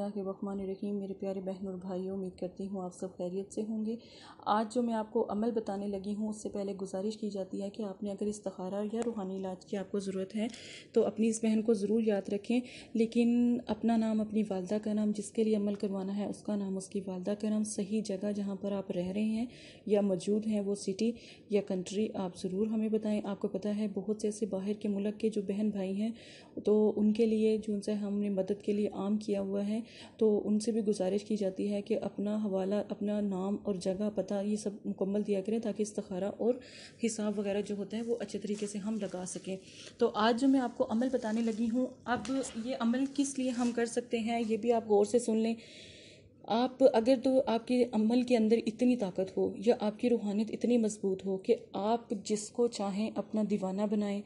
के रहीम मेरे प्यारे बहन और भाइयों उम्मीद करती हूँ आप सब खैरियत से होंगे आज जो मैं आपको अमल बताने लगी हूँ उससे पहले गुजारिश की जाती है कि आपने अगर इस्तारा या रूहानी इलाज की आपको ज़रूरत है तो अपनी इस बहन को ज़रूर याद रखें लेकिन अपना नाम अपनी वालदा का नाम जिसके लिए अमल करवाना है उसका नाम उसकी वालदा का नाम सही जगह जहाँ पर आप रह रहे हैं या मौजूद हैं वो सिटी या कंट्री आप ज़रूर हमें बताएं आपको पता है बहुत से ऐसे बाहर के मुल्क के जो बहन भाई हैं तो उनके लिए जो उनसे हमने मदद के लिए आम किया हुआ है तो उनसे भी गुजारिश की जाती है कि अपना हवाला अपना नाम और जगह पता ये सब मुकम्मल दिया करें ताकि इस्तारा और हिसाब वगैरह जो होता है वो अच्छे तरीके से हम लगा सकें तो आज जो मैं आपको अमल बताने लगी हूँ अब ये अमल किस लिए हम कर सकते हैं ये भी आप गौर से सुन लें आप अगर तो आपके अमल के अंदर इतनी ताकत हो या आपकी रूहानियत इतनी मजबूत हो कि आप जिसको चाहें अपना दीवाना बनाएं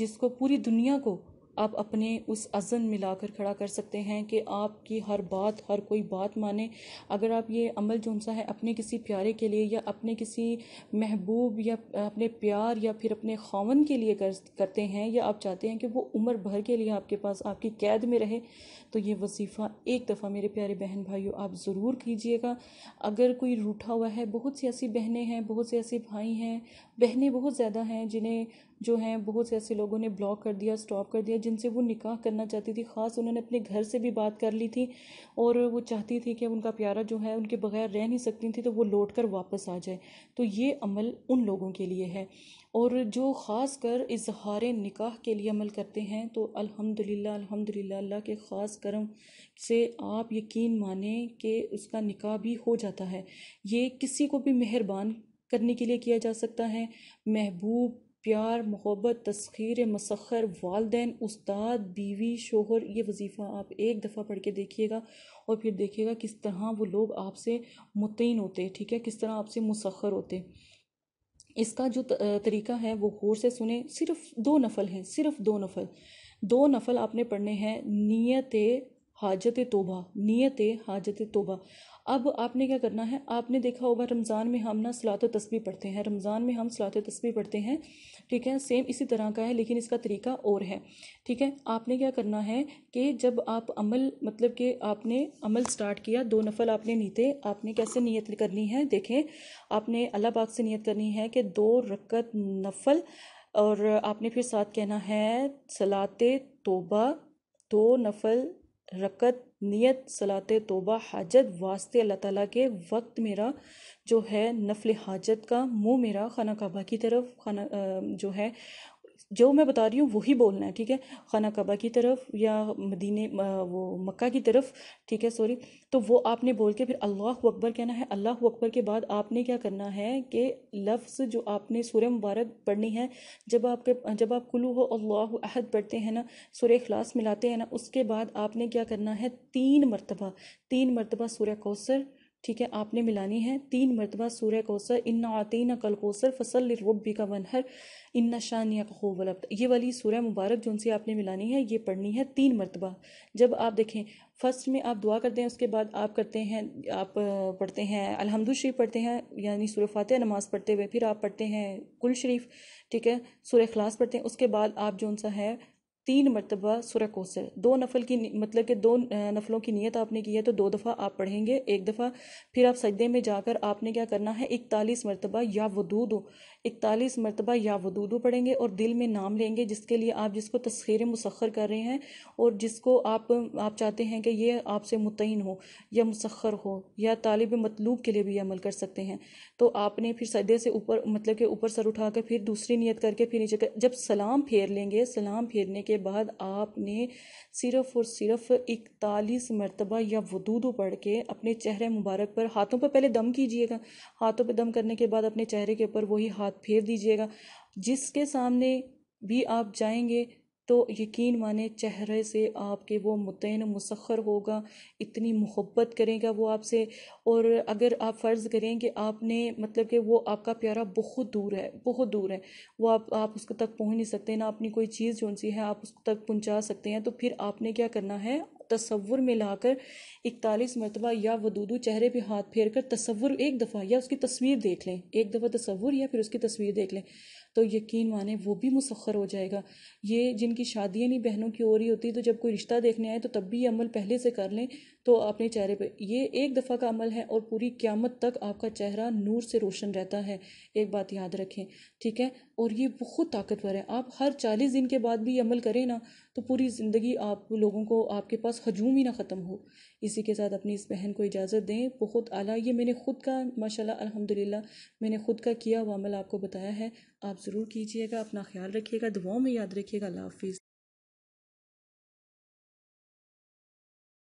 जिसको पूरी दुनिया को आप अपने उस अज़न मिलाकर खड़ा कर सकते हैं कि आपकी हर बात हर कोई बात माने अगर आप ये अमल जो सा है अपने किसी प्यारे के लिए या अपने किसी महबूब या अपने प्यार या फिर अपने खावन के लिए कर करते हैं या आप चाहते हैं कि वो उम्र भर के लिए आपके पास आपकी कैद में रहे तो ये वजीफ़ा एक दफ़ा मेरे प्यारे बहन भाइयों आप ज़रूर कीजिएगा अगर कोई रूठा हुआ है बहुत सी ऐसी बहनें हैं बहुत से ऐसे भाई हैं बहनें बहुत ज़्यादा हैं जिन्हें जो हैं बहुत से ऐसे लोगों ने ब्लॉक कर दिया स्टॉप कर दिया जिनसे वो निकाह करना चाहती थी ख़ास उन्होंने अपने घर से भी बात कर ली थी और वो चाहती थी कि उनका प्यारा जो है उनके बगैर रह नहीं सकती थी तो वो लौट कर वापस आ जाए तो ये अमल उन लोगों के लिए है और जो ख़ास कर इजहार निकाह के लिए अमल करते हैं तो अल्हम्दुलिल्लाह अल्हम्दुलिल्लाह अल्लाह के ख़ास करम से आप यकीन माने कि उसका निकाह भी हो जाता है ये किसी को भी मेहरबान करने के लिए किया जा सकता है महबूब प्यार मोहब्बत तस्खीर मसखर वालदे उस्ताद बीवी शोहर ये वजीफ़ा आप एक दफ़ा पढ़ के देखिएगा और फिर देखिएगा किस तरह वो लोग आपसे मुतिन होते हैं ठीक है किस तरह आपसे मुसखर होते हैं इसका जो तरीका है वो गौर से सुने सिर्फ दो नफल हैं सिर्फ दो नफल दो नफल आपने पढ़ने हैं नीयत हाजत तोबा नीयत हाजत तोबा अब आपने क्या करना है आपने देखा होगा रमज़ान में हम ना सलात तस्बी पढ़ते हैं रमज़ान में हम सलात तस्बी पढ़ते हैं ठीक है सेम इसी तरह का है लेकिन इसका तरीका और है ठीक है आपने क्या करना है कि जब आप अमल मतलब कि आपने अमल स्टार्ट किया दो नफल आपने नीते आपने कैसे नीयत करनी है देखें आपने अल्लाह पाक से नीयत करनी है कि दो रकत नफल और आपने फिर साथ कहना है सलात तोबा दो नफल रकत नियत सलात तोबा हाजत वास्ते अल्लाह ताला के वक्त मेरा जो है नफल हाजत का मुंह मेरा खाना काबा की तरफ खाना जो है जो मैं बता रही हूँ वही बोलना है ठीक है खाना कबा की तरफ या मदीने वो मक्का की तरफ ठीक है सॉरी तो वो आपने बोल के फिर अल्लाह अकबर कहना है अल्लाह अकबर के बाद आपने क्या करना है कि लफ्ज़ जो आपने सूर्य मुबारक पढ़नी है जब आपके जब आप कुलू हो अल्लाह अहद पढ़ते हैं ना सूर्य अखलास मिलाते हैं ना उसके बाद आपने क्या करना है तीन मरतबा तीन मरतबा सूर्य कौसर ठीक है आपने मिलानी है तीन मरतबा सूर्य कोसर इन्ना आतीन कल कोसर फसल रबी का वनहर इन्ना शानिया का खूब वलब ये वाली सूर्य मुबारक जो उनसे आपने मिलानी है ये पढ़नी है तीन मरतबा जब आप देखें फर्स्ट में आप दुआ करते हैं उसके बाद आप करते हैं आप पढ़ते हैं अलहमदु शरीफ पढ़ते हैं यानी सूर्य फातह नमाज पढ़ते हुए फिर आप पढ़ते हैं कुल शरीफ ठीक है सूर्य खलास पढ़ते हैं उसके बाद आप जो सा है तीन मरतबा सुर कोसर दो नफल की मतलब के दो नफलों की नीयत आपने की है तो दो दफ़ा आप पढ़ेंगे एक दफ़ा फिर आप सजदे में जाकर आपने क्या करना है इकतालीस मरतबा या वदूदो इकतालीस मरतबा या वदूदो पढ़ेंगे और दिल में नाम लेंगे जिसके लिए आप जिसको तस्खीर मुसखर कर रहे हैं और जिसको आप आप चाहते हैं कि ये आपसे मुतन हो या मुसखर हो या तालब मतलूब के लिए भी अमल कर सकते हैं तो आपने फिर सदे से ऊपर मतलब के ऊपर सर उठा कर फिर दूसरी नीयत करके फिर नीचे जब सलाम फेर लेंगे सलाम फेरने के के बाद आपने सिर्फ़ और सिर्फ इकतालीस मरतबा या वदूद पढ़ के अपने चेहरे मुबारक पर हाथों पर पहले दम कीजिएगा हाथों पर दम करने के बाद अपने चेहरे के ऊपर वही हाथ फेर दीजिएगा जिसके सामने भी आप जाएंगे तो यकीन माने चेहरे से आपके वो मुतन मुसखर होगा इतनी मोहब्बत करेगा वो आपसे और अगर आप फ़र्ज़ करें कि आपने मतलब कि वो आपका प्यारा बहुत दूर है बहुत दूर है वो आप आप उसको तक पहुंच नहीं सकते ना अपनी कोई चीज़ जो सी है आप उसको तक पहुंचा सकते हैं तो फिर आपने क्या करना है तस्वुर में लाकर इकतालीस मरतबा या वदूदू चेहरे पे हाथ फेर कर तस्वुर एक दफ़ा या उसकी तस्वीर देख लें एक दफ़ा तस्वुर या फिर उसकी तस्वीर देख लें तो यकीन माने वो भी मुसखर हो जाएगा ये जिनकी शादियाँ नहीं बहनों की हो रही होती तो जब कोई रिश्ता देखने आए तो तब भी ये अमल पहले से कर लें तो अपने चेहरे पर ये एक दफ़ा का अमल है और पूरी क्यामत तक आपका चेहरा नूर से रोशन रहता है एक बात याद रखें ठीक है और ये बहुत ताकतवर है आप हर चालीस दिन के बाद भी अमल करें ना तो पूरी ज़िंदगी आप लोगों को आपके पास हजूम ही ना ख़त्म हो इसी के साथ अपनी इस बहन को इजाज़त दें बहुत आला ये मैंने ख़ुद का माशाल्लाह अल्हम्दुलिल्लाह मैंने ख़ुद का किया हुआ अमल आपको बताया है आप ज़रूर कीजिएगा अपना ख्याल रखिएगा दुआओं में याद रखिएगा अल्लाह हाफिज़